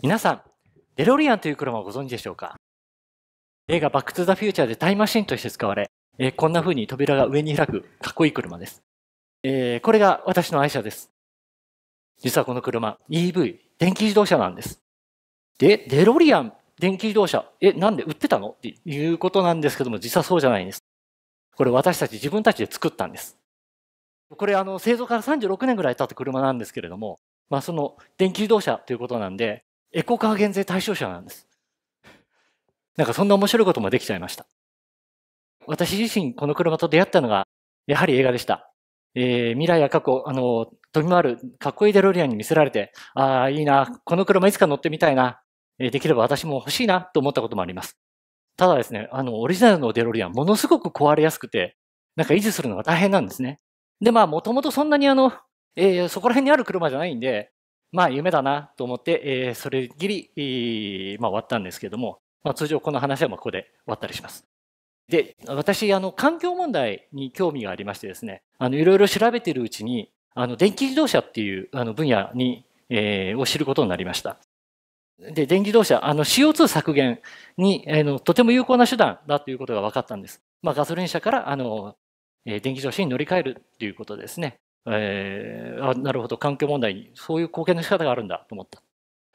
皆さん、デロリアンという車をご存知でしょうか映画バックトゥザフューチャーでタイムマシンとして使われ、えー、こんな風に扉が上に開くかっこいい車です。えー、これが私の愛車です。実はこの車、EV、電気自動車なんです。で、デロリアン電気自動車、え、なんで売ってたのっていうことなんですけども、実はそうじゃないんです。これ私たち自分たちで作ったんです。これあの製造から36年ぐらい経った車なんですけれども、まあその電気自動車ということなんで、エコカー減税対象者なんです。なんかそんな面白いこともできちゃいました。私自身この車と出会ったのが、やはり映画でした。えー、未来や過去、あの、飛び回るかっこいいデロリアンに見せられて、ああ、いいな、この車いつか乗ってみたいな、えできれば私も欲しいなと思ったこともあります。ただですね、あの、オリジナルのデロリアン、ものすごく壊れやすくて、なんか維持するのが大変なんですね。で、まあ、もともとそんなにあの、えー、そこら辺にある車じゃないんで、まあ、夢だなと思って、えー、それぎり、えー、まあ、終わったんですけども、まあ、通常この話はうここで終わったりします。で、私、あの、環境問題に興味がありましてですね、あの、いろいろ調べてるうちに、あの、電気自動車っていうあの分野に、えー、を知ることになりました。で、電気自動車、あの CO2 削減に、えのとても有効な手段だということが分かったんです。まあ、ガソリン車からあの、え電気自動車に乗り換えるということですね。えー、あなるほど、環境問題にそういう貢献の仕方があるんだと思った。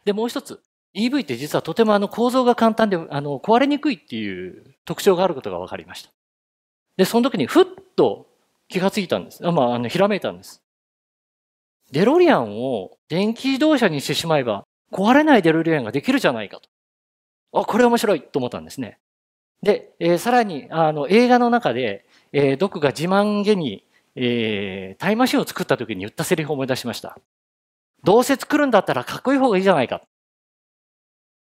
で、もう一つ、EV って実はとてもあの構造が簡単であの壊れにくいっていう特徴があることが分かりました。で、その時にふっと気がついたんです。あまあ、あのひらめいたんです。デロリアンを電気自動車にしてしまえば、壊れないデるリアンができるじゃないかと。あ、これ面白いと思ったんですね。で、えー、さらに、あの、映画の中で、えー、ドクが自慢げに、えー、タイマシンを作った時に言ったセリフを思い出しました。どうせ作るんだったらかっこいい方がいいじゃないか。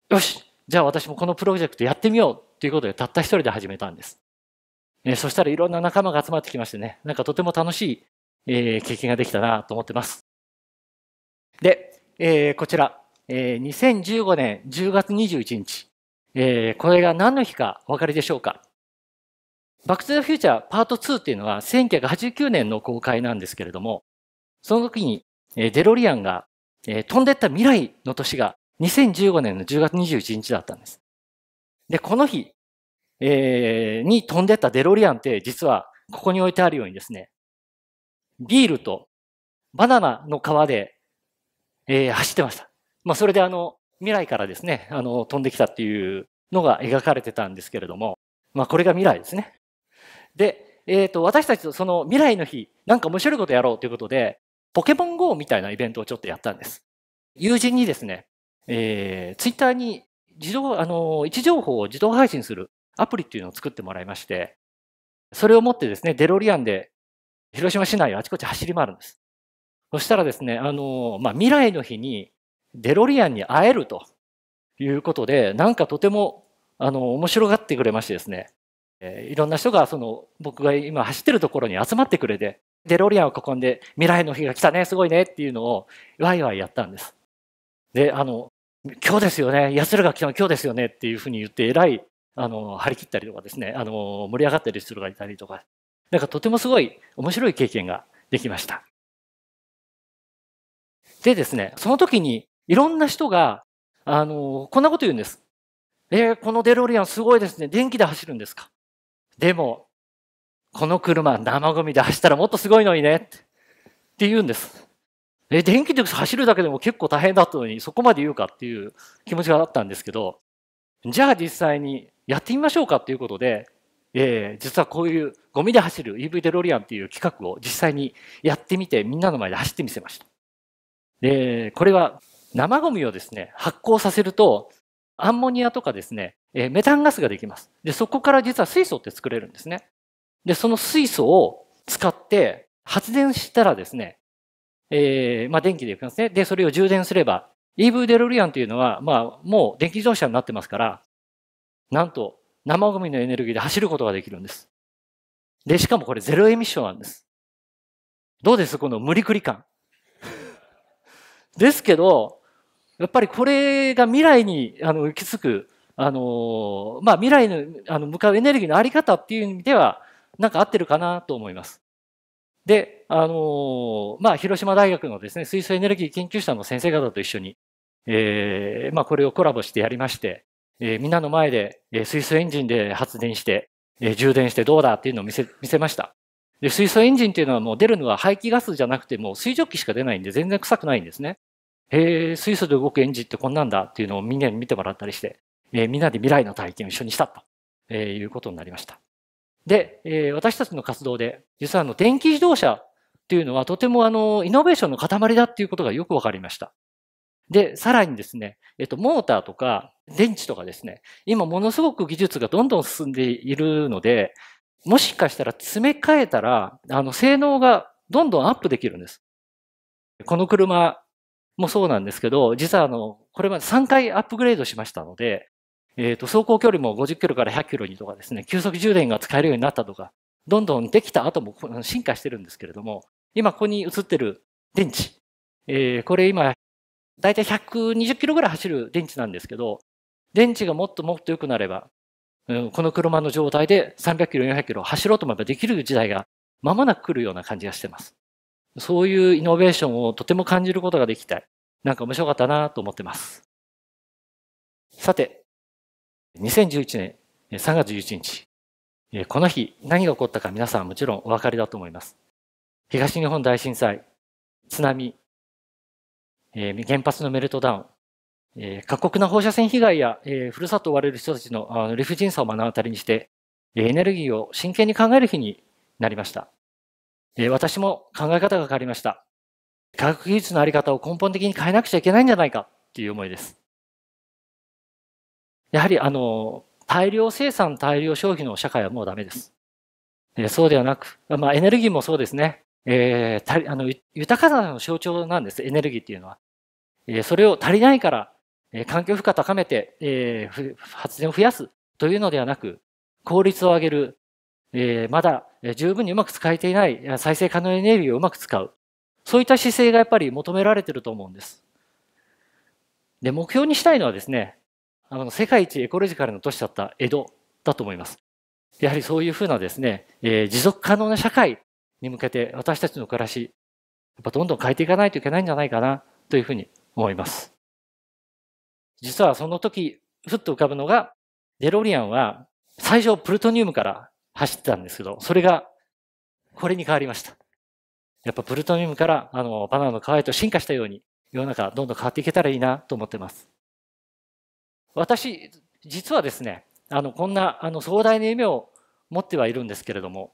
よし、じゃあ私もこのプロジェクトやってみようということで、たった一人で始めたんです。えー、そしたらいろんな仲間が集まってきましてね、なんかとても楽しい、えー、経験ができたなと思ってます。で、えー、こちら、えー、2015年10月21日、えー、これが何の日かお分かりでしょうか。バック・トゥ・ザ・フューチャーパート2っていうのは1989年の公開なんですけれども、その時にデロリアンが飛んでった未来の年が2015年の10月21日だったんです。で、この日、えー、に飛んでったデロリアンって実はここに置いてあるようにですね、ビールとバナナの皮で、えー、走ってました。まあ、それであの、未来からですね、あの、飛んできたっていうのが描かれてたんですけれども、まあ、これが未来ですね。で、えっ、ー、と、私たちとその未来の日、なんか面白いことやろうということで、ポケモン GO みたいなイベントをちょっとやったんです。友人にですね、えー、ツイッターに自動、あの、位置情報を自動配信するアプリっていうのを作ってもらいまして、それを持ってですね、デロリアンで広島市内をあちこち走り回るんです。そしたらですね、あの、まあ、未来の日にデロリアンに会えるということで、なんかとても、あの、面白がってくれましてですね、えー、いろんな人が、その、僕が今走ってるところに集まってくれて、デロリアンを囲んで、未来の日が来たね、すごいねっていうのを、ワイワイやったんです。で、あの、今日ですよね、奴らが来たの今日ですよねっていうふうに言って、えらい、あの、張り切ったりとかですね、あの、盛り上がったりするがいたりとか、なんかとてもすごい面白い経験ができました。でですね、その時にいろんな人が、あの、こんなこと言うんです。えー、このデロリアンすごいですね。電気で走るんですか。でも、この車生ゴミで走ったらもっとすごいのにね。って言うんです。え電気で走るだけでも結構大変だったのに、そこまで言うかっていう気持ちがあったんですけど、じゃあ実際にやってみましょうかということで、えー、実はこういうゴミで走る EV デロリアンっていう企画を実際にやってみてみんなの前で走ってみせました。でこれは生ゴミをですね、発酵させると、アンモニアとかですね、えメタンガスができます。で、そこから実は水素って作れるんですね。で、その水素を使って発電したらですね、えー、まあ電気でいきますね。で、それを充電すれば、EV デロリアンというのは、まあもう電気自動車になってますから、なんと生ゴミのエネルギーで走ることができるんです。で、しかもこれゼロエミッションなんです。どうですこの無理くり感。ですけど、やっぱりこれが未来にあの行き着く、あのまあ、未来のあの向かうエネルギーのあり方っていう意味では、なんか合ってるかなと思います。で、あのまあ、広島大学のですね、水素エネルギー研究者の先生方と一緒に、えー、まあ、これをコラボしてやりまして、えー、みんなの前で、え水素エンジンで発電して、えー、充電してどうだっていうのを見せ見せました。で水素エンジンっていうのはもう出るのは排気ガスじゃなくてもう水蒸気しか出ないんで全然臭くないんですね。へえ、水素で動くエンジンってこんなんだっていうのをみんなに見てもらったりして、えー、みんなで未来の体験を一緒にしたと、えー、いうことになりました。で、えー、私たちの活動で、実はあの電気自動車っていうのはとてもあのイノベーションの塊だっていうことがよくわかりました。で、さらにですね、えっと、モーターとか電池とかですね、今ものすごく技術がどんどん進んでいるので、もしかしたら詰め替えたら、あの、性能がどんどんアップできるんです。この車、もそうなんですけど、実はあの、これまで3回アップグレードしましたので、えっ、ー、と、走行距離も50キロから100キロにとかですね、急速充電が使えるようになったとか、どんどんできた後も進化してるんですけれども、今ここに映ってる電池、えー、これ今、だいたい120キロぐらい走る電池なんですけど、電池がもっともっと良くなれば、うん、この車の状態で300キロ、400キロ走ろうと思えばできる時代が間もなく来るような感じがしてます。そういうイノベーションをとても感じることができた。なんか面白かったなと思ってます。さて、2011年3月11日、この日何が起こったか皆さんもちろんお分かりだと思います。東日本大震災、津波、原発のメルトダウン、過酷な放射線被害や、ふるさとを追われる人たちの理不尽さを目の当たりにして、エネルギーを真剣に考える日になりました。私も考え方が変わりました。科学技術のあり方を根本的に変えなくちゃいけないんじゃないかっていう思いです。やはりあの、大量生産、大量消費の社会はもうダメです。そうではなく、まあ、エネルギーもそうですね。えー、あの豊かさの象徴なんです、エネルギーっていうのは。えー、それを足りないから、えー、環境負荷高めて、えー、発電を増やすというのではなく、効率を上げる、えまだ十分にうまく使えていない再生可能エネルギーをうまく使う。そういった姿勢がやっぱり求められてると思うんです。で、目標にしたいのはですね、あの、世界一エコロジカルな都市だった江戸だと思います。やはりそういうふうなですね、えー、持続可能な社会に向けて私たちの暮らし、やっぱどんどん変えていかないといけないんじゃないかなというふうに思います。実はその時、ふっと浮かぶのが、デロリアンは最初プルトニウムから走ってたんですけど、それが、これに変わりました。やっぱプルトニウムから、あの、バナナの皮へと進化したように、世の中どんどん変わっていけたらいいなと思ってます。私、実はですね、あの、こんな、あの、壮大な夢を持ってはいるんですけれども、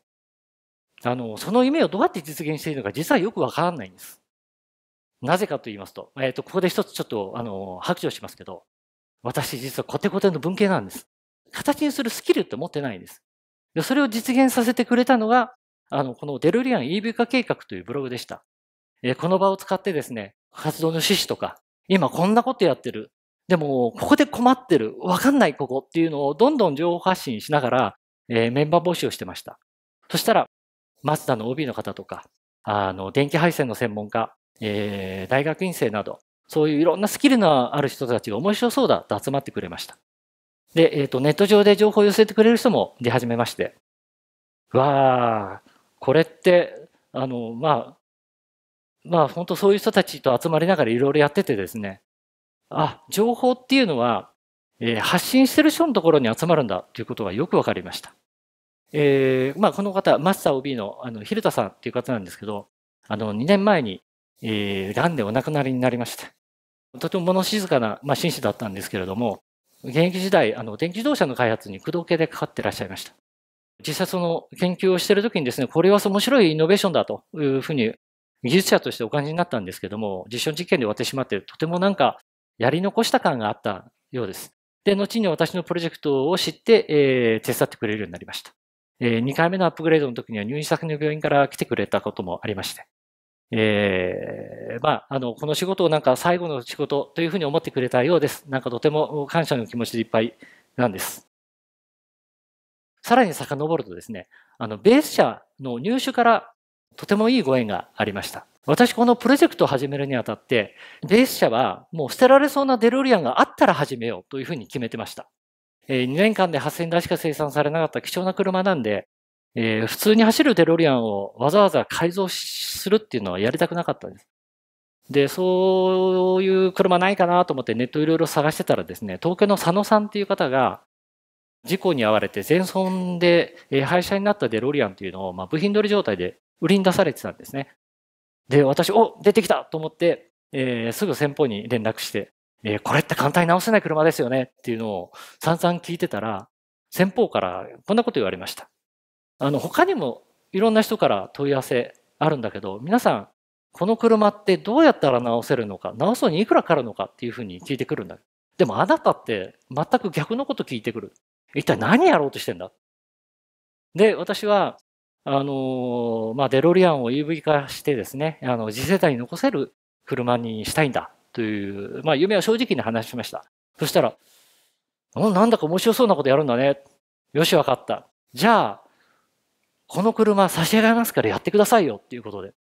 あの、その夢をどうやって実現しているのか、実はよくわからないんです。なぜかと言いますと、えっ、ー、と、ここで一つちょっと、あの、白状しますけど、私実はコテコテの文系なんです。形にするスキルって持ってないんです。それを実現させてくれたのが、あの、このデルリアン EV 化計画というブログでした。えこの場を使ってですね、活動の趣旨とか、今こんなことやってる。でも、ここで困ってる。わかんない、ここっていうのをどんどん情報発信しながら、えー、メンバー募集をしてました。そしたら、マツダの OB の方とか、あの、電気配線の専門家、えー、大学院生など、そういういろんなスキルのある人たちが面白そうだと集まってくれました。で、えっ、ー、と、ネット上で情報を寄せてくれる人も出始めまして、わあ、これって、あの、まあ、まあ、本当そういう人たちと集まりながらいろいろやっててですね、あ、情報っていうのは、えー、発信してる人のところに集まるんだということがよくわかりました。えー、まあ、この方、マスター OB のあのルタさんっていう方なんですけど、あの、2年前に、えー、癌でお亡くなりになりました。とても物静かな、まあ、紳士だったんですけれども、現役時代、あの、電気自動車の開発に駆動系でかかってらっしゃいました。実際その研究をしているときにですね、これは面白いイノベーションだというふうに技術者としてお感じになったんですけども、実証実験で終わってしまって、とてもなんかやり残した感があったようです。で、後に私のプロジェクトを知って、えー、手伝ってくれるようになりました。えー、2回目のアップグレードの時には入院先の病院から来てくれたこともありまして、えー、まあ、あの、この仕事をなんか最後の仕事というふうに思ってくれたようです。なんかとても感謝の気持ちでいっぱいなんです。さらに遡るとですね、あの、ベース社の入手からとてもいいご縁がありました。私、このプロジェクトを始めるにあたって、ベース社はもう捨てられそうなデロリアンがあったら始めようというふうに決めてました。えー、2年間で8000台しか生産されなかった貴重な車なんで、えー、普通に走るデロリアンをわざわざ改造するっていうのはやりたくなかったんです。で、そういう車ないかなと思ってネットいろいろ探してたらですね、東京の佐野さんっていう方が、事故に遭われて全損で廃車になったデロリアンというのを、まあ、部品取り状態で売りに出されてたんですね。で、私、お出てきたと思って、えー、すぐ先方に連絡して、えー、これって簡単に直せない車ですよねっていうのを散々聞いてたら、先方からこんなこと言われました。あの他にもいろんな人から問い合わせあるんだけど皆さんこの車ってどうやったら直せるのか直そうにいくらかかるのかっていうふうに聞いてくるんだでもあなたって全く逆のこと聞いてくる一体何やろうとしてんだで私はあのまあ、デロリアンを EV 化してですねあの次世代に残せる車にしたいんだという、まあ、夢は正直に話しましたそしたらなんだか面白そうなことやるんだねよし分かったじゃあこの車差し上げますからやってくださいよっていうことで、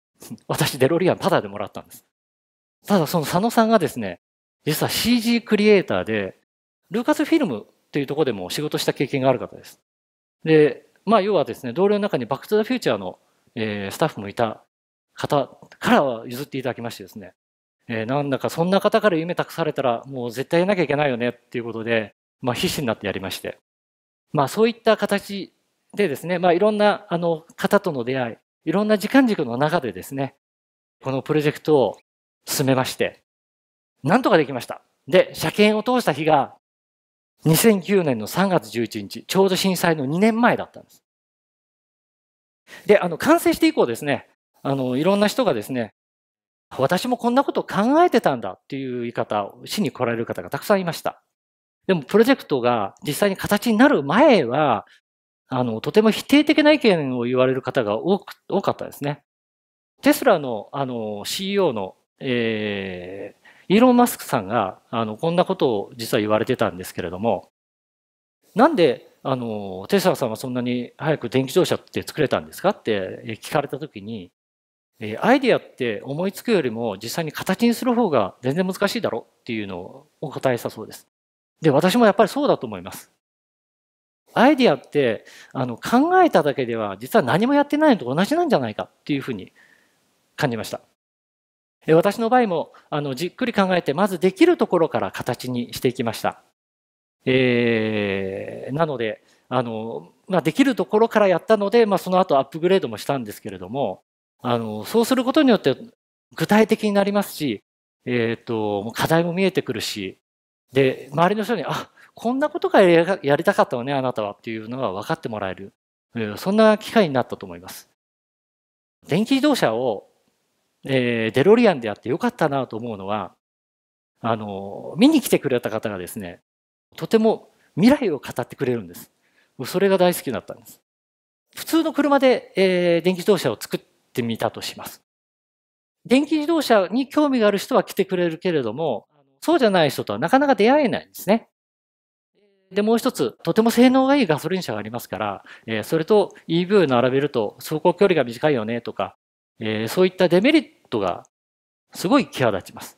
私デロリアンタダでもらったんです。ただその佐野さんがですね、実は CG クリエイターで、ルーカスフィルムというところでも仕事した経験がある方です。で、まあ要はですね、同僚の中にバックトゥザフューチャーの、えー、スタッフもいた方からは譲っていただきましてですね、えー、なんだかそんな方から夢託されたらもう絶対やなきゃいけないよねっていうことで、まあ必死になってやりまして、まあそういった形でですね、まあ、いろんなあの方との出会い、いろんな時間軸の中でですね、このプロジェクトを進めまして、なんとかできました。で、車検を通した日が、2009年の3月11日、ちょうど震災の2年前だったんです。で、あの、完成して以降ですね、あの、いろんな人がですね、私もこんなことを考えてたんだっていう言い方をしに来られる方がたくさんいました。でもプロジェクトが実際に形になる前は、あの、とても否定的な意見を言われる方が多く、多かったですね。テスラの、あの、CEO の、えー、イーロン・マスクさんが、あの、こんなことを実は言われてたんですけれども、なんで、あの、テスラさんはそんなに早く電気自動車って作れたんですかって聞かれたときに、えアイディアって思いつくよりも実際に形にする方が全然難しいだろっていうのをお答えしたそうです。で、私もやっぱりそうだと思います。アイディアってあの考えただけでは実は何もやってないのと同じなんじゃないかっていうふうに感じました。私の場合もあのじっくり考えてまずできるところから形にしていきました。えー、なのであの、まあ、できるところからやったので、まあ、その後アップグレードもしたんですけれどもあのそうすることによって具体的になりますし、えーと、課題も見えてくるしで周りの人に「あこんなことがやりたかったのね、あなたはっていうのが分かってもらえる、そんな機会になったと思います。電気自動車を、えー、デロリアンでやってよかったなと思うのは、あの、見に来てくれた方がですね、とても未来を語ってくれるんです。それが大好きだったんです。普通の車で、えー、電気自動車を作ってみたとします。電気自動車に興味がある人は来てくれるけれども、そうじゃない人とはなかなか出会えないんですね。で、もう一つ、とても性能がいいガソリン車がありますから、えー、それと EV を並べると走行距離が短いよねとか、えー、そういったデメリットがすごい際立ちます。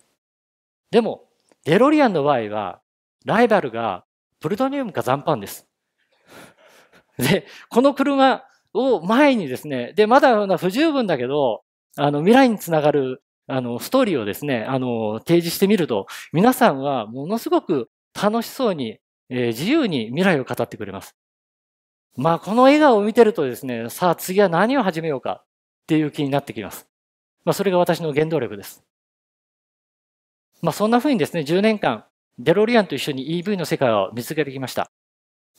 でも、デロリアンの場合は、ライバルがプルトニウムか残飯です。で、この車を前にですね、で、まだ不十分だけど、あの、未来につながる、あの、ストーリーをですね、あの、提示してみると、皆さんはものすごく楽しそうにえ自由に未来を語ってくれます。まあ、この笑顔を見てるとですね、さあ次は何を始めようかっていう気になってきます。まあ、それが私の原動力です。まあ、そんなふうにですね、10年間、デロリアンと一緒に EV の世界を見つけてきました。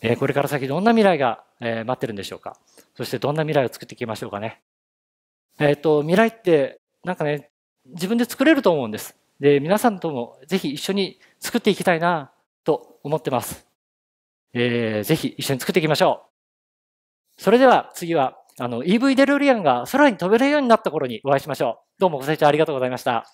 えー、これから先どんな未来が、えー、待ってるんでしょうか。そしてどんな未来を作っていきましょうかね。えっ、ー、と、未来って、なんかね、自分で作れると思うんです。で、皆さんともぜひ一緒に作っていきたいなと思ってます。えー、ぜひ一緒に作っていきましょう。それでは次は、あの、EV デロリアンが空に飛べるようになった頃にお会いしましょう。どうもご清聴ありがとうございました。